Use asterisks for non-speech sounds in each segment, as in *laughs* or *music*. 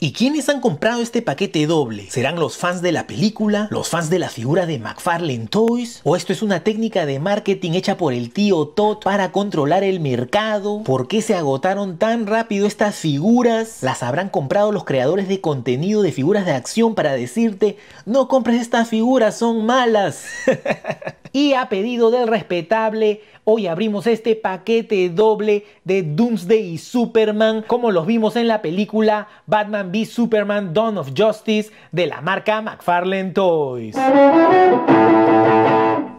¿Y quiénes han comprado este paquete doble? ¿Serán los fans de la película? ¿Los fans de la figura de McFarlane Toys? ¿O esto es una técnica de marketing hecha por el tío Todd para controlar el mercado? ¿Por qué se agotaron tan rápido estas figuras? ¿Las habrán comprado los creadores de contenido de figuras de acción para decirte no compres estas figuras, son malas? *laughs* y a pedido del respetable Hoy abrimos este paquete doble de Doomsday y Superman, como los vimos en la película Batman v Superman Dawn of Justice de la marca McFarlane Toys.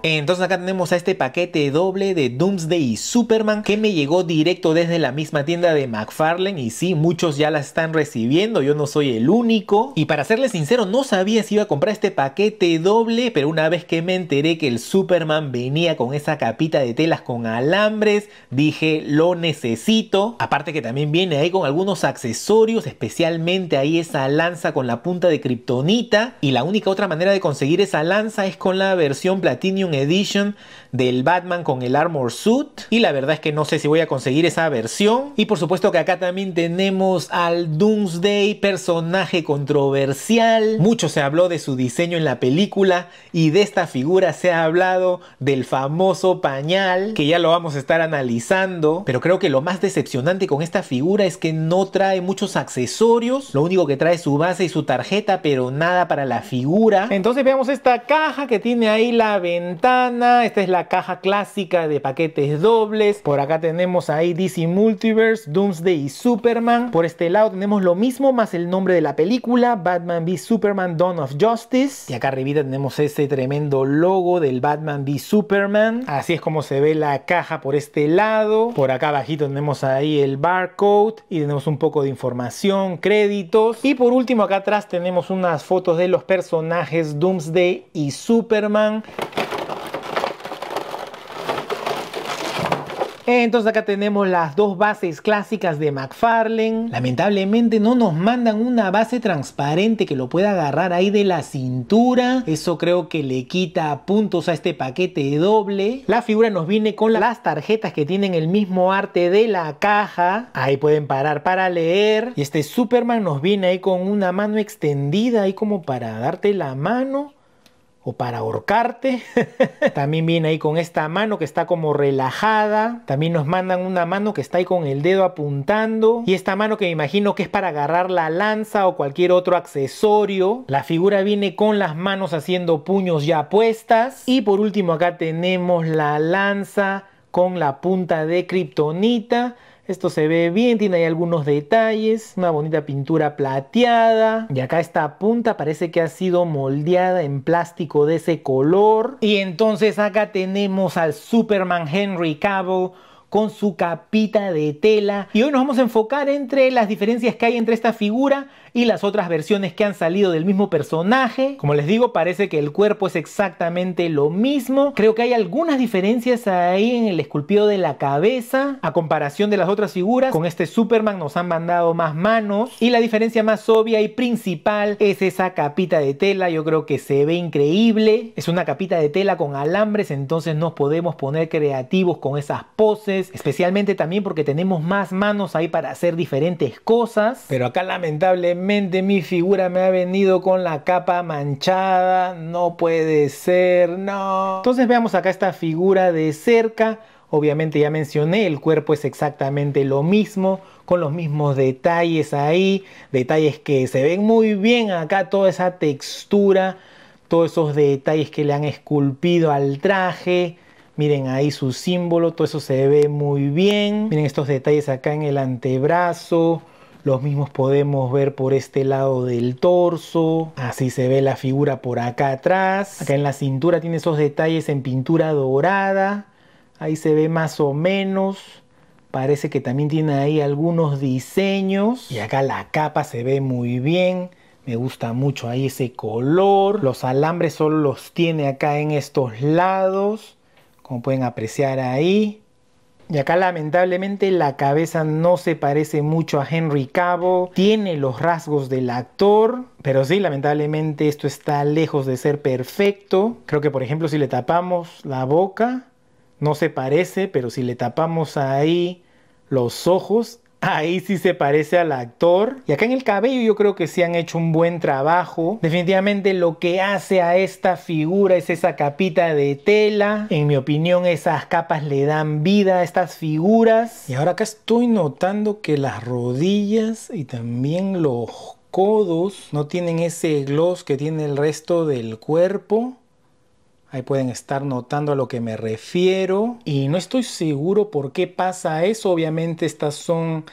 Entonces acá tenemos a este paquete doble de Doomsday y Superman que me llegó directo desde la misma tienda de McFarlane y sí, muchos ya la están recibiendo, yo no soy el único. Y para serles sincero, no sabía si iba a comprar este paquete doble, pero una vez que me enteré que el Superman venía con esa capita de telas con alambres, dije, lo necesito. Aparte que también viene ahí con algunos accesorios, especialmente ahí esa lanza con la punta de kriptonita. Y la única otra manera de conseguir esa lanza es con la versión Platinum Edition del Batman con el Armor Suit. Y la verdad es que no sé si voy a conseguir esa versión. Y por supuesto que acá también tenemos al Doomsday, personaje controversial. Mucho se habló de su diseño en la película y de esta figura se ha hablado del famoso pañal, que ya lo vamos a estar analizando. Pero creo que lo más decepcionante con esta figura es que no trae muchos accesorios. Lo único que trae es su base y su tarjeta, pero nada para la figura. Entonces veamos esta caja que tiene ahí la ventana. Esta es la caja clásica de paquetes dobles. Por acá tenemos ahí DC Multiverse, Doomsday y Superman. Por este lado tenemos lo mismo más el nombre de la película, Batman v Superman Dawn of Justice. Y acá arribita tenemos ese tremendo logo del Batman v Superman. Así es como se ve la caja por este lado. Por acá abajito tenemos ahí el barcode y tenemos un poco de información, créditos. Y por último acá atrás tenemos unas fotos de los personajes Doomsday y Superman. Entonces acá tenemos las dos bases clásicas de McFarlane. Lamentablemente no nos mandan una base transparente que lo pueda agarrar ahí de la cintura. Eso creo que le quita puntos a este paquete doble. La figura nos viene con las tarjetas que tienen el mismo arte de la caja. Ahí pueden parar para leer. Y este Superman nos viene ahí con una mano extendida ahí como para darte la mano para ahorcarte. *laughs* También viene ahí con esta mano que está como relajada. También nos mandan una mano que está ahí con el dedo apuntando. Y esta mano que me imagino que es para agarrar la lanza o cualquier otro accesorio. La figura viene con las manos haciendo puños ya puestas. Y por último acá tenemos la lanza con la punta de kriptonita. Esto se ve bien, tiene ahí algunos detalles, una bonita pintura plateada. Y acá esta punta parece que ha sido moldeada en plástico de ese color. Y entonces acá tenemos al Superman Henry Cavill con su capita de tela. Y hoy nos vamos a enfocar entre las diferencias que hay entre esta figura y las otras versiones que han salido del mismo personaje. Como les digo, parece que el cuerpo es exactamente lo mismo. Creo que hay algunas diferencias ahí en el esculpido de la cabeza a comparación de las otras figuras. Con este Superman nos han mandado más manos y la diferencia más obvia y principal es esa capita de tela. Yo creo que se ve increíble. Es una capita de tela con alambres, entonces nos podemos poner creativos con esas poses, especialmente también porque tenemos más manos ahí para hacer diferentes cosas. Pero acá lamentablemente mi figura me ha venido con la capa manchada, no puede ser, no. Entonces veamos acá esta figura de cerca. Obviamente ya mencioné, el cuerpo es exactamente lo mismo, con los mismos detalles ahí, detalles que se ven muy bien acá, toda esa textura, todos esos detalles que le han esculpido al traje. Miren ahí su símbolo, todo eso se ve muy bien. Miren estos detalles acá en el antebrazo, los mismos podemos ver por este lado del torso. Así se ve la figura por acá atrás. Acá en la cintura tiene esos detalles en pintura dorada. Ahí se ve más o menos. Parece que también tiene ahí algunos diseños. Y acá la capa se ve muy bien. Me gusta mucho ahí ese color. Los alambres solo los tiene acá en estos lados. Como pueden apreciar ahí. Y acá lamentablemente la cabeza no se parece mucho a Henry Cabo, tiene los rasgos del actor, pero sí, lamentablemente esto está lejos de ser perfecto. Creo que por ejemplo si le tapamos la boca, no se parece, pero si le tapamos ahí los ojos, Ahí sí se parece al actor. Y acá en el cabello yo creo que sí han hecho un buen trabajo. Definitivamente lo que hace a esta figura es esa capita de tela. En mi opinión esas capas le dan vida a estas figuras. Y ahora acá estoy notando que las rodillas y también los codos no tienen ese gloss que tiene el resto del cuerpo. Ahí pueden estar notando a lo que me refiero. Y no estoy seguro por qué pasa eso. Obviamente estas son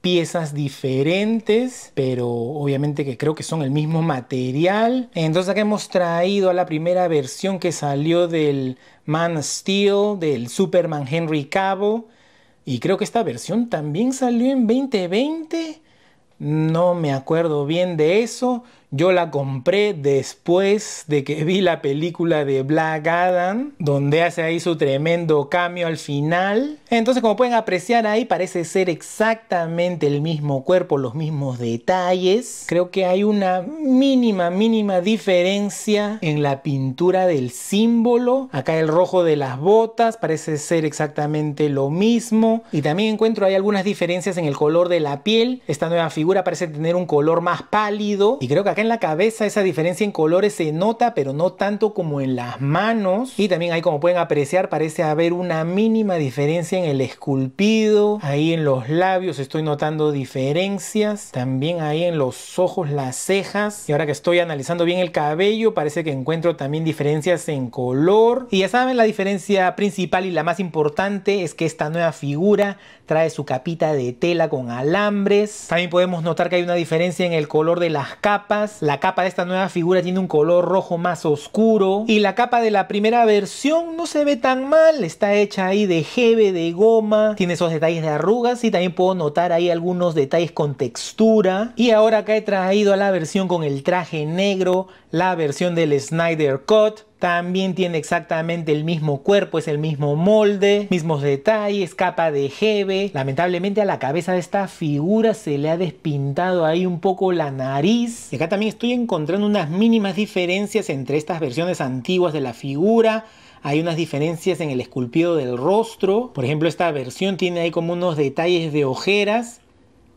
piezas diferentes, pero obviamente que creo que son el mismo material. Entonces aquí hemos traído a la primera versión que salió del Man Steel, del Superman Henry Cabo. Y creo que esta versión también salió en 2020. No me acuerdo bien de eso. Yo la compré después de que vi la película de Black Adam, donde hace ahí su tremendo cambio al final. Entonces, como pueden apreciar ahí, parece ser exactamente el mismo cuerpo, los mismos detalles. Creo que hay una mínima, mínima diferencia en la pintura del símbolo. Acá el rojo de las botas parece ser exactamente lo mismo. Y también encuentro hay algunas diferencias en el color de la piel. Esta nueva figura parece tener un color más pálido. Y creo que acá en la cabeza esa diferencia en colores se nota, pero no tanto como en las manos. Y también ahí como pueden apreciar parece haber una mínima diferencia en el esculpido. Ahí en los labios estoy notando diferencias. También ahí en los ojos, las cejas. Y ahora que estoy analizando bien el cabello, parece que encuentro también diferencias en color. Y ya saben, la diferencia principal y la más importante es que esta nueva figura trae su capita de tela con alambres. También podemos notar que hay una diferencia en el color de las capas la capa de esta nueva figura tiene un color rojo más oscuro. Y la capa de la primera versión no se ve tan mal. Está hecha ahí de jeve, de goma. Tiene esos detalles de arrugas y también puedo notar ahí algunos detalles con textura. Y ahora acá he traído a la versión con el traje negro, la versión del Snyder Cut también tiene exactamente el mismo cuerpo, es el mismo molde, mismos detalles, capa de jeve. Lamentablemente a la cabeza de esta figura se le ha despintado ahí un poco la nariz. Y acá también estoy encontrando unas mínimas diferencias entre estas versiones antiguas de la figura. Hay unas diferencias en el esculpido del rostro. Por ejemplo, esta versión tiene ahí como unos detalles de ojeras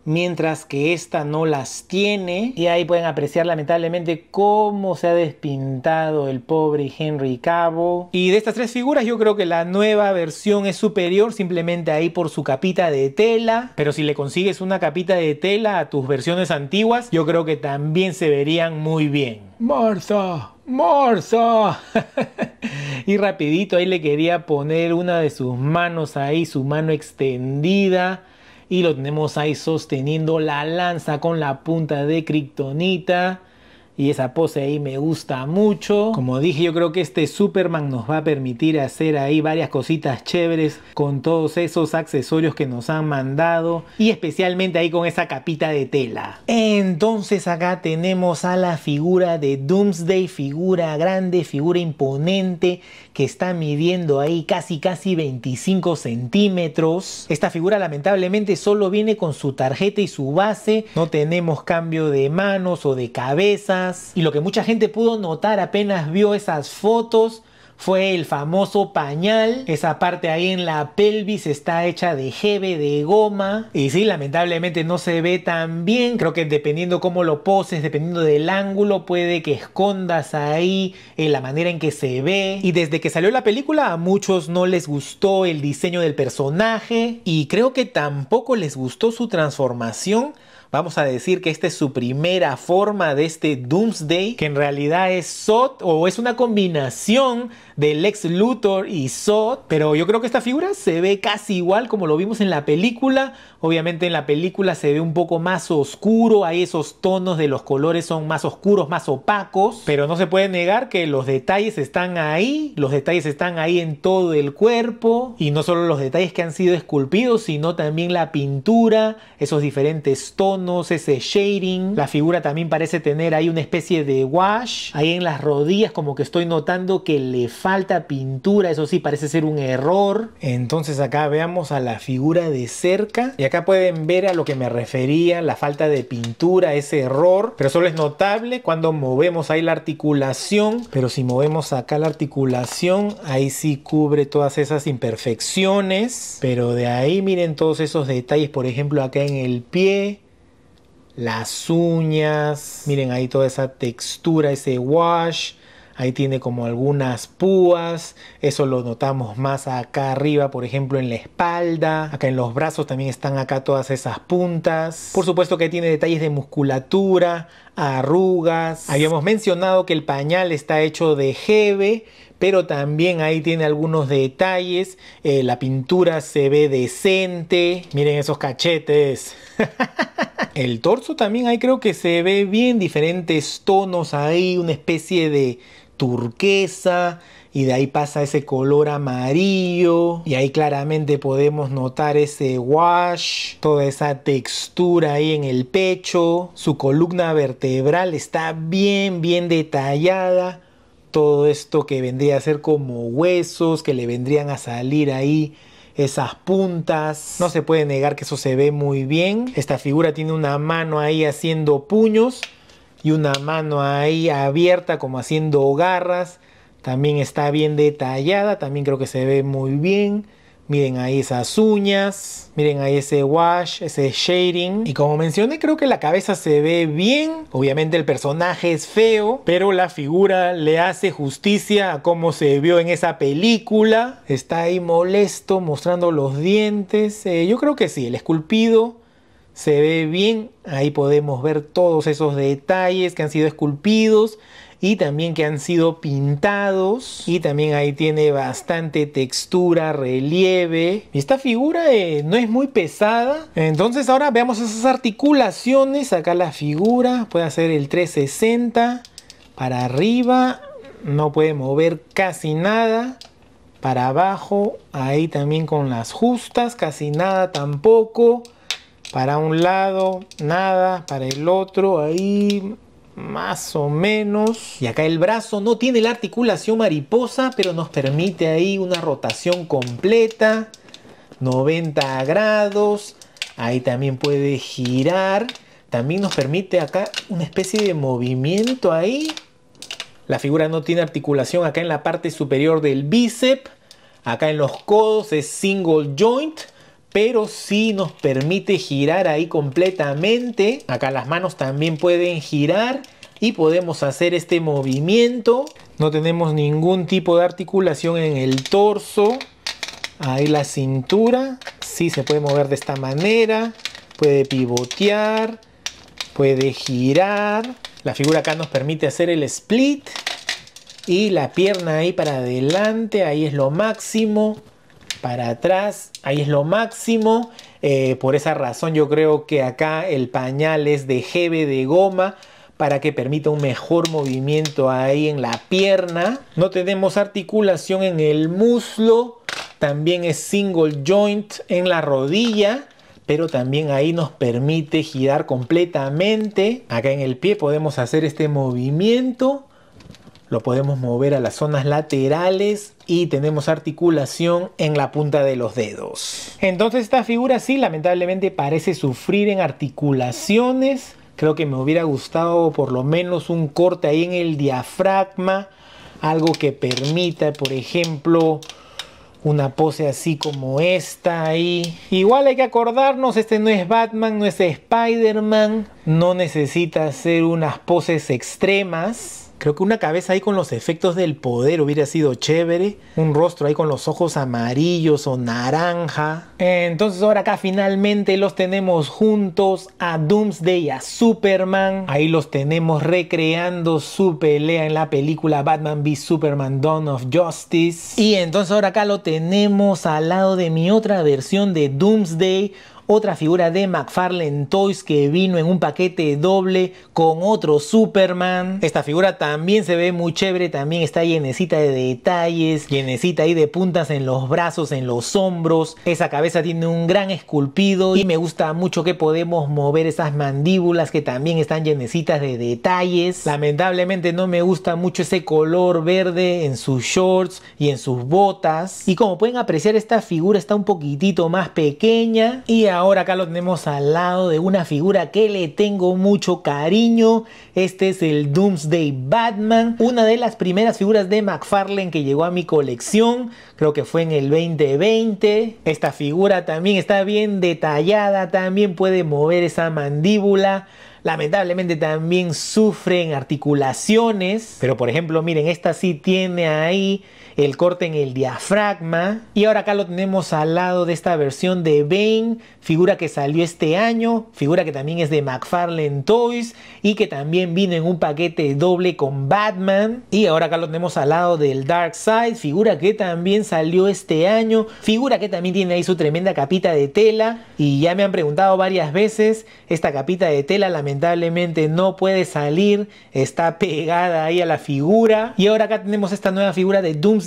mientras que esta no las tiene. Y ahí pueden apreciar lamentablemente cómo se ha despintado el pobre Henry Cabo. Y de estas tres figuras yo creo que la nueva versión es superior simplemente ahí por su capita de tela. Pero si le consigues una capita de tela a tus versiones antiguas, yo creo que también se verían muy bien. Morso, Morso. *laughs* y rapidito ahí le quería poner una de sus manos ahí, su mano extendida y lo tenemos ahí sosteniendo la lanza con la punta de Kryptonita y esa pose ahí me gusta mucho. Como dije, yo creo que este Superman nos va a permitir hacer ahí varias cositas chéveres con todos esos accesorios que nos han mandado y especialmente ahí con esa capita de tela. Entonces acá tenemos a la figura de Doomsday, figura grande, figura imponente que está midiendo ahí casi casi 25 centímetros. Esta figura lamentablemente solo viene con su tarjeta y su base, no tenemos cambio de manos o de cabeza y lo que mucha gente pudo notar apenas vio esas fotos fue el famoso pañal. Esa parte ahí en la pelvis está hecha de jeve, de goma. Y sí, lamentablemente no se ve tan bien. Creo que dependiendo cómo lo poses, dependiendo del ángulo, puede que escondas ahí en la manera en que se ve. Y desde que salió la película a muchos no les gustó el diseño del personaje. Y creo que tampoco les gustó su transformación vamos a decir que esta es su primera forma de este Doomsday, que en realidad es Sot o es una combinación del lex Luthor y Sot, pero yo creo que esta figura se ve casi igual como lo vimos en la película, Obviamente en la película se ve un poco más oscuro, hay esos tonos de los colores son más oscuros, más opacos, pero no se puede negar que los detalles están ahí, los detalles están ahí en todo el cuerpo y no solo los detalles que han sido esculpidos, sino también la pintura, esos diferentes tonos, ese shading. La figura también parece tener ahí una especie de wash, ahí en las rodillas como que estoy notando que le falta pintura, eso sí parece ser un error. Entonces acá veamos a la figura de cerca y acá pueden ver a lo que me refería, la falta de pintura, ese error, pero solo es notable cuando movemos ahí la articulación, pero si movemos acá la articulación, ahí sí cubre todas esas imperfecciones, pero de ahí miren todos esos detalles, por ejemplo acá en el pie, las uñas, miren ahí toda esa textura, ese wash, ahí tiene como algunas púas, eso lo notamos más acá arriba, por ejemplo en la espalda, acá en los brazos también están acá todas esas puntas, por supuesto que tiene detalles de musculatura, arrugas, habíamos mencionado que el pañal está hecho de jeve, pero también ahí tiene algunos detalles, eh, la pintura se ve decente, miren esos cachetes. *laughs* El torso también ahí creo que se ve bien, diferentes tonos ahí, una especie de turquesa y de ahí pasa ese color amarillo y ahí claramente podemos notar ese wash, toda esa textura ahí en el pecho, su columna vertebral está bien bien detallada, todo esto que vendría a ser como huesos que le vendrían a salir ahí esas puntas. No se puede negar que eso se ve muy bien. Esta figura tiene una mano ahí haciendo puños y una mano ahí abierta como haciendo garras. También está bien detallada, también creo que se ve muy bien. Miren ahí esas uñas, miren ahí ese wash, ese shading. Y como mencioné, creo que la cabeza se ve bien. Obviamente el personaje es feo, pero la figura le hace justicia a cómo se vio en esa película. Está ahí molesto mostrando los dientes. Eh, yo creo que sí, el esculpido se ve bien, ahí podemos ver todos esos detalles que han sido esculpidos y también que han sido pintados y también ahí tiene bastante textura, relieve. Esta figura eh, no es muy pesada, entonces ahora veamos esas articulaciones, acá la figura puede hacer el 360 para arriba, no puede mover casi nada. Para abajo, ahí también con las justas, casi nada tampoco para un lado, nada. Para el otro, ahí más o menos. Y acá el brazo no tiene la articulación mariposa, pero nos permite ahí una rotación completa. 90 grados. Ahí también puede girar. También nos permite acá una especie de movimiento ahí. La figura no tiene articulación acá en la parte superior del bíceps. Acá en los codos es single joint pero sí nos permite girar ahí completamente. Acá las manos también pueden girar y podemos hacer este movimiento. No tenemos ningún tipo de articulación en el torso. Ahí la cintura, sí se puede mover de esta manera, puede pivotear, puede girar. La figura acá nos permite hacer el split y la pierna ahí para adelante, ahí es lo máximo para atrás. Ahí es lo máximo. Eh, por esa razón yo creo que acá el pañal es de GB de goma para que permita un mejor movimiento ahí en la pierna. No tenemos articulación en el muslo. También es single joint en la rodilla pero también ahí nos permite girar completamente. Acá en el pie podemos hacer este movimiento lo podemos mover a las zonas laterales y tenemos articulación en la punta de los dedos. Entonces esta figura sí, lamentablemente parece sufrir en articulaciones. Creo que me hubiera gustado por lo menos un corte ahí en el diafragma. Algo que permita, por ejemplo, una pose así como esta ahí. Igual hay que acordarnos, este no es Batman, no es Spider-Man, no necesita hacer unas poses extremas. Creo que una cabeza ahí con los efectos del poder hubiera sido chévere. Un rostro ahí con los ojos amarillos o naranja. Eh, entonces ahora acá finalmente los tenemos juntos a Doomsday y a Superman. Ahí los tenemos recreando su pelea en la película Batman v Superman Dawn of Justice. Y entonces ahora acá lo tenemos al lado de mi otra versión de Doomsday otra figura de McFarlane Toys que vino en un paquete doble con otro Superman. Esta figura también se ve muy chévere, también está llenecita de detalles, llenecita ahí de puntas en los brazos, en los hombros. Esa cabeza tiene un gran esculpido y me gusta mucho que podemos mover esas mandíbulas que también están llenecitas de detalles. Lamentablemente no me gusta mucho ese color verde en sus shorts y en sus botas. Y como pueden apreciar esta figura está un poquitito más pequeña y ahora acá lo tenemos al lado de una figura que le tengo mucho cariño. Este es el Doomsday Batman, una de las primeras figuras de McFarlane que llegó a mi colección, creo que fue en el 2020. Esta figura también está bien detallada, también puede mover esa mandíbula lamentablemente también en articulaciones, pero por ejemplo, miren, esta sí tiene ahí el corte en el diafragma. Y ahora acá lo tenemos al lado de esta versión de Bane, figura que salió este año, figura que también es de McFarlane Toys y que también vino en un paquete doble con Batman. Y ahora acá lo tenemos al lado del Dark Side, figura que también salió este año, figura que también tiene ahí su tremenda capita de tela. Y ya me han preguntado varias veces, esta capita de tela lamentablemente no puede salir, está pegada ahí a la figura. Y ahora acá tenemos esta nueva figura de Doomsday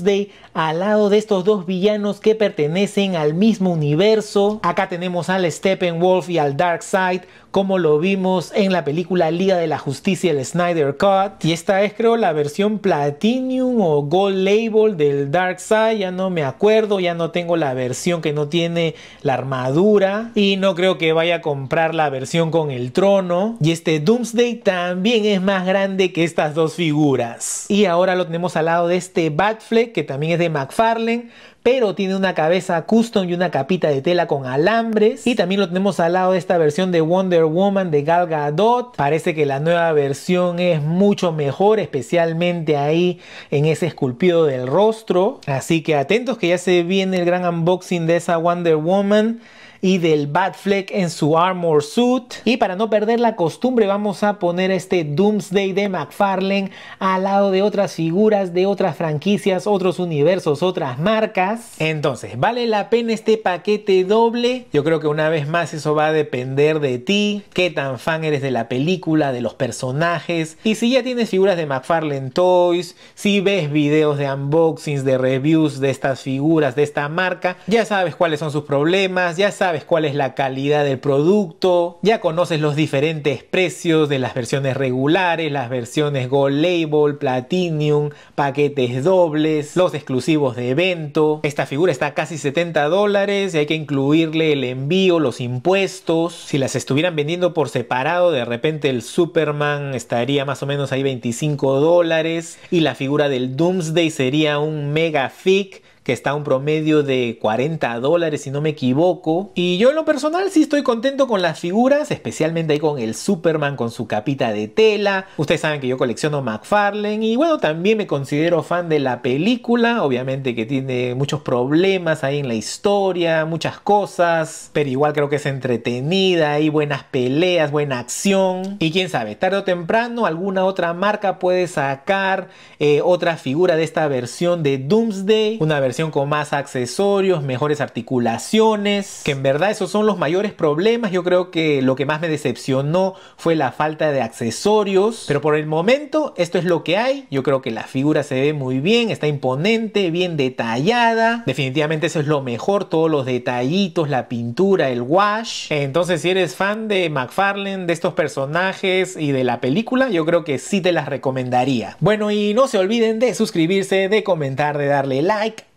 al lado de estos dos villanos que pertenecen al mismo universo. Acá tenemos al Steppenwolf y al Darkseid como lo vimos en la película Liga de la Justicia, el Snyder Cut. Y esta es creo la versión Platinum o Gold Label del Dark ya no me acuerdo, ya no tengo la versión que no tiene la armadura y no creo que vaya a comprar la versión con el trono. Y este Doomsday también es más grande que estas dos figuras. Y ahora lo tenemos al lado de este Batfleck que también es de McFarlane, pero tiene una cabeza custom y una capita de tela con alambres. Y también lo tenemos al lado de esta versión de Wonder Woman de Gal Gadot. Parece que la nueva versión es mucho mejor, especialmente ahí en ese esculpido del rostro. Así que atentos que ya se viene el gran unboxing de esa Wonder Woman y del Batfleck en su Armor Suit. Y para no perder la costumbre vamos a poner este Doomsday de McFarlane al lado de otras figuras de otras franquicias, otros universos, otras marcas. Entonces, ¿vale la pena este paquete doble? Yo creo que una vez más eso va a depender de ti, qué tan fan eres de la película, de los personajes. Y si ya tienes figuras de McFarlane Toys, si ves videos de unboxings, de reviews de estas figuras, de esta marca, ya sabes cuáles son sus problemas, ya sabes sabes cuál es la calidad del producto, ya conoces los diferentes precios de las versiones regulares, las versiones Gold Label, Platinum, paquetes dobles, los exclusivos de evento. Esta figura está a casi 70 dólares y hay que incluirle el envío, los impuestos. Si las estuvieran vendiendo por separado, de repente el Superman estaría más o menos ahí 25 dólares y la figura del Doomsday sería un mega fic que está a un promedio de 40 dólares si no me equivoco. Y yo en lo personal sí estoy contento con las figuras, especialmente ahí con el Superman con su capita de tela. Ustedes saben que yo colecciono McFarlane y bueno, también me considero fan de la película, obviamente que tiene muchos problemas ahí en la historia, muchas cosas, pero igual creo que es entretenida, hay buenas peleas, buena acción y quién sabe, tarde o temprano alguna otra marca puede sacar eh, otra figura de esta versión de Doomsday, una versión con más accesorios, mejores articulaciones, que en verdad esos son los mayores problemas. Yo creo que lo que más me decepcionó fue la falta de accesorios, pero por el momento esto es lo que hay. Yo creo que la figura se ve muy bien, está imponente, bien detallada. Definitivamente eso es lo mejor, todos los detallitos, la pintura, el wash. Entonces, si eres fan de McFarlane, de estos personajes y de la película, yo creo que sí te las recomendaría. Bueno, y no se olviden de suscribirse, de comentar, de darle like